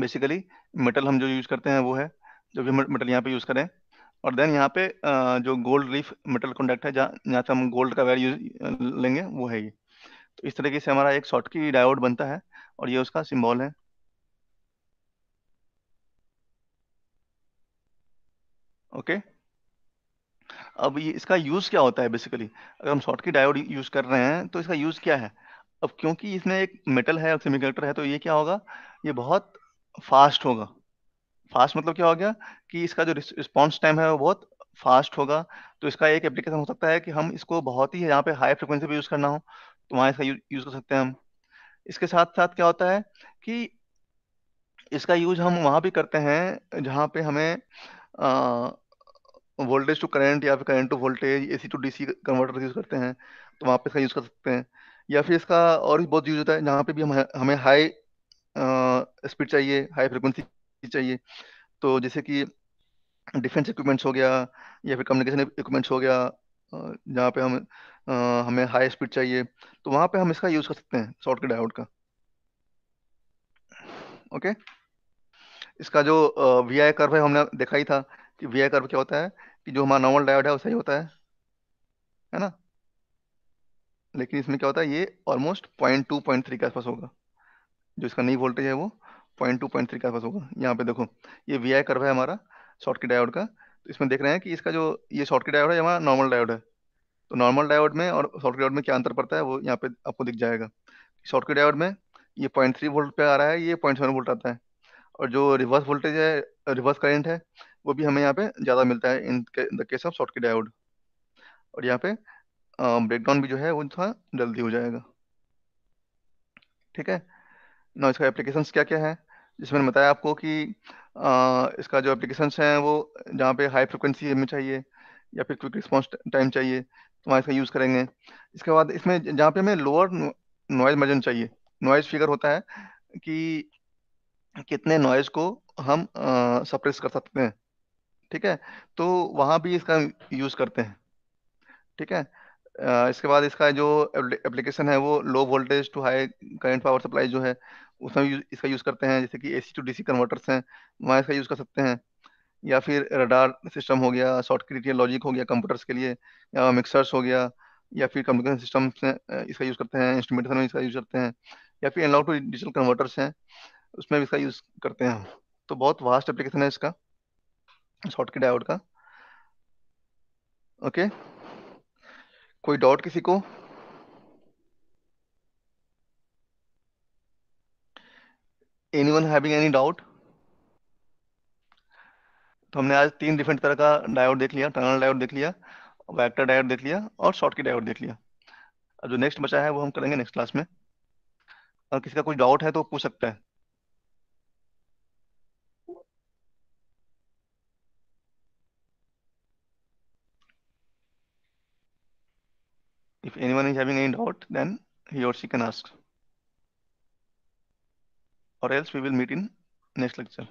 बेसिकली मेटल हम जो यूज़ करते हैं वो है जो भी मेटल यहाँ पे यूज़ करें और देन यहाँ पे आ, जो गोल्ड लीफ मेटल कॉन्टैक्ट है जहाँ जहाँ से हम गोल्ड का वेयर यूज लेंगे वो है ये तो इस तरीके से हमारा एक शॉर्ट की डायोड बनता है और ये उसका सिम्बॉल है ओके अब ये इसका यूज क्या होता है बेसिकली अगर हम शॉर्ट की डायोड यूज कर रहे हैं तो इसका यूज क्या है अब क्योंकि इसमें एक मेटल है और सेमीकंडक्टर है तो ये क्या होगा ये बहुत फास्ट होगा फास्ट मतलब क्या हो गया कि इसका जो रिस्पॉन्स टाइम है वो बहुत फास्ट होगा तो इसका एक एप्लीकेशन हो सकता है कि हम इसको बहुत ही यहाँ पे हाई फ्रिक्वेंसी पे यूज करना हो तो वहाँ इसका यूज कर सकते हैं हम इसके साथ साथ क्या होता है कि इसका यूज हम वहाँ भी करते हैं जहाँ पे हमें वोल्टेज टू करंट या फिर current to voltage AC to DC converter use करते हैं तो वहाँ पे इसका यूज़ कर सकते हैं या फिर इसका और भी बहुत यूज होता है जहाँ पे भी हम हमें हाई स्पीड चाहिए हाई फ्रिक्वेंसी चाहिए तो जैसे कि डिफेंस इक्विपमेंट्स हो गया या फिर कम्युनिकेशन इक्विपमेंट्स हो गया जहाँ पे हम आ, हमें हाई स्पीड चाहिए तो वहाँ पे हम इसका यूज़ कर सकते हैं शॉर्ट के डायोड का ओके okay? इसका जो वी आई कर्व है हमने देखा ही था कि वी आई कर्व क्या होता है कि जो हमारा नॉर्मल डायोड है वो सही होता है है ना लेकिन इसमें क्या होता है ये almost point two point three के आसपास होगा जो इसका नई वोल्टेज है वो पॉइंट टू पॉइंट थ्री के आसपास होगा यहाँ पे देखो ये वी आई कर्व है हमारा शॉर्ट की डायोड का तो इसमें देख रहे हैं कि इसका जो ये शॉर्ट की डायोड है हमारा नॉर्मल डायोड है तो नॉर्मल डायोड में और शॉर्ट की डायोड में क्या अंतर पड़ता है वो यहाँ पे आपको दिख जाएगा शॉर्ट की डायोड में ये पॉइंट थ्री वोल्ट पे आ रहा है ये पॉइंट सेवन वोल्ट आता है और जो रिवर्स वोल्टेज है रिवर्स करंट है वो भी हमें यहाँ पे ज़्यादा मिलता है in the case of Schottky diode और यहाँ पे ब्रेकडाउन भी जो है वो थोड़ा जल्दी हो जाएगा ठीक है ना इसका एप्लीकेशन क्या क्या है जिसमें बताया आपको कि आ, इसका जो एप्लीकेशन हैं वो जहाँ पे हाई फ्रिक्वेंसी में चाहिए या फिर क्विक रिस्पॉन्स टाइम चाहिए तो वहाँ इसका यूज़ करेंगे इसके बाद इसमें जहाँ पे हमें लोअर नॉइज मर्जन चाहिए नॉइज फिगर होता है कि कितने नॉइज को हम सप्रेस कर सकते हैं ठीक है तो वहाँ भी इसका यूज़ करते हैं ठीक है इसके बाद इसका जो एप्लीकेशन है वो low voltage to high current power supply जो है उसमें भी इसका यूज़ करते हैं जैसे कि एसी टू डीसी कन्वर्टर्स हैं वहाँ इसका यूज़ कर सकते हैं या फिर रडार सिस्टम हो गया शॉर्ट या लॉजिक हो गया कंप्यूटर्स के लिए या मिक्सर्स हो गया या फिर कम्युनिकेशन सिस्टम इसका यूज़ करते हैं इंस्ट्रूमेंटेशन में इसका यूज़ करते हैं या फिर एनलॉग टू डिजिटल कन्वर्टर्स हैं उसमें भी इसका यूज करते हैं तो बहुत वास्ट एप्लीकेशन है इसका शॉर्ट के डायोड का ओके कोई डाउट किसी को वन हैविंग एनी डाउट तो हमने आज तीन डिफरेंट तरह का डायोड देख लिया टनल डायोड देख लिया वैक्टर डायोड देख लिया और शॉर्ट की डायोड देख लिया अब जो नेक्स्ट बचा है वो हम करेंगे नेक्स्ट क्लास में अगर किसी का कोई डाउट है तो पूछ सकता है If anyone is having any doubt, then he or she can ask. Or else we will meet in next lecture.